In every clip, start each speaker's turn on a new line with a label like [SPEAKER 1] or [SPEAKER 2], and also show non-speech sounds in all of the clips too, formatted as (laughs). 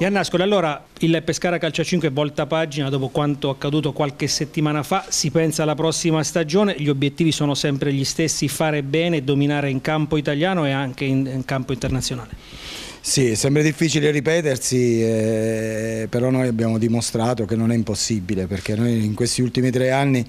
[SPEAKER 1] E a Nascoli, allora il Pescara Calcia 5 volta pagina dopo quanto accaduto qualche settimana fa, si pensa alla prossima stagione, gli obiettivi sono sempre gli stessi, fare bene, dominare in campo italiano e anche in, in campo internazionale.
[SPEAKER 2] Sì, sembra difficile ripetersi, eh, però noi abbiamo dimostrato che non è impossibile perché noi in questi ultimi tre anni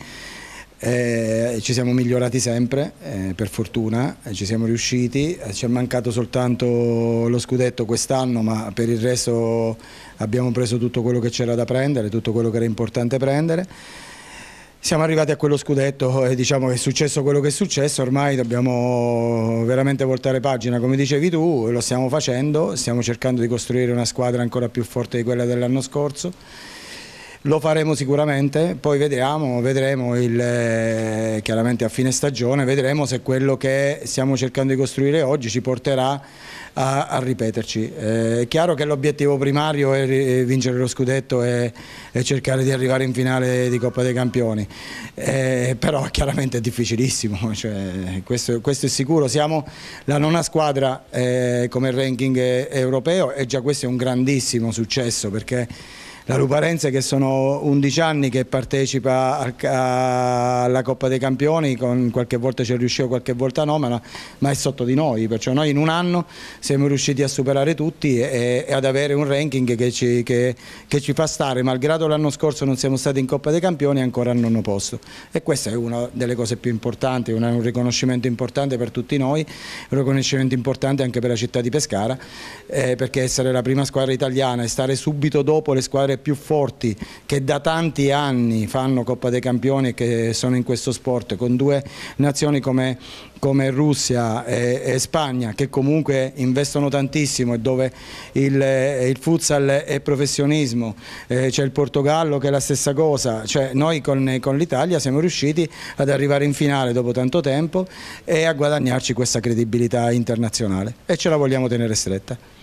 [SPEAKER 2] eh, ci siamo migliorati sempre, eh, per fortuna, eh, ci siamo riusciti, eh, ci è mancato soltanto lo scudetto quest'anno, ma per il resto abbiamo preso tutto quello che c'era da prendere, tutto quello che era importante prendere. Siamo arrivati a quello scudetto (laughs) e diciamo che è successo quello che è successo, ormai dobbiamo veramente voltare pagina, come dicevi tu, lo stiamo facendo, stiamo cercando di costruire una squadra ancora più forte di quella dell'anno scorso lo faremo sicuramente, poi vedremo, vedremo il, eh, chiaramente a fine stagione, vedremo se quello che stiamo cercando di costruire oggi ci porterà a, a ripeterci. Eh, è chiaro che l'obiettivo primario è vincere lo scudetto e, cercare di arrivare in finale di Coppa dei Campioni, eh, però chiaramente è difficilissimo, (laughs) cioè, questo, questo, è sicuro, siamo la nona squadra eh, come ranking eh, europeo e già questo è un grandissimo successo perché la Luparense che sono 11 anni che partecipa alla Coppa dei Campioni, con qualche volta ci è riuscito, qualche volta no, ma, è sotto di noi, perciò noi in un anno siamo riusciti a superare tutti e, ad avere un ranking che ci, che, che ci fa stare, malgrado l'anno scorso non siamo stati in Coppa dei Campioni, ancora al nono posto e questa è una delle cose più importanti, una, un riconoscimento importante per tutti noi, un riconoscimento importante anche per la città di Pescara, eh, perché essere la prima squadra italiana e stare subito dopo le squadre più forti che da tanti anni fanno Coppa dei Campioni e che sono in questo sport, con due nazioni come, come Russia e, e, Spagna che comunque investono tantissimo e dove il, il futsal è professionismo, eh, c'è il Portogallo che è la stessa cosa, cioè noi con, con l'Italia siamo riusciti ad arrivare in finale dopo tanto tempo e a guadagnarci questa credibilità internazionale e ce la vogliamo tenere stretta.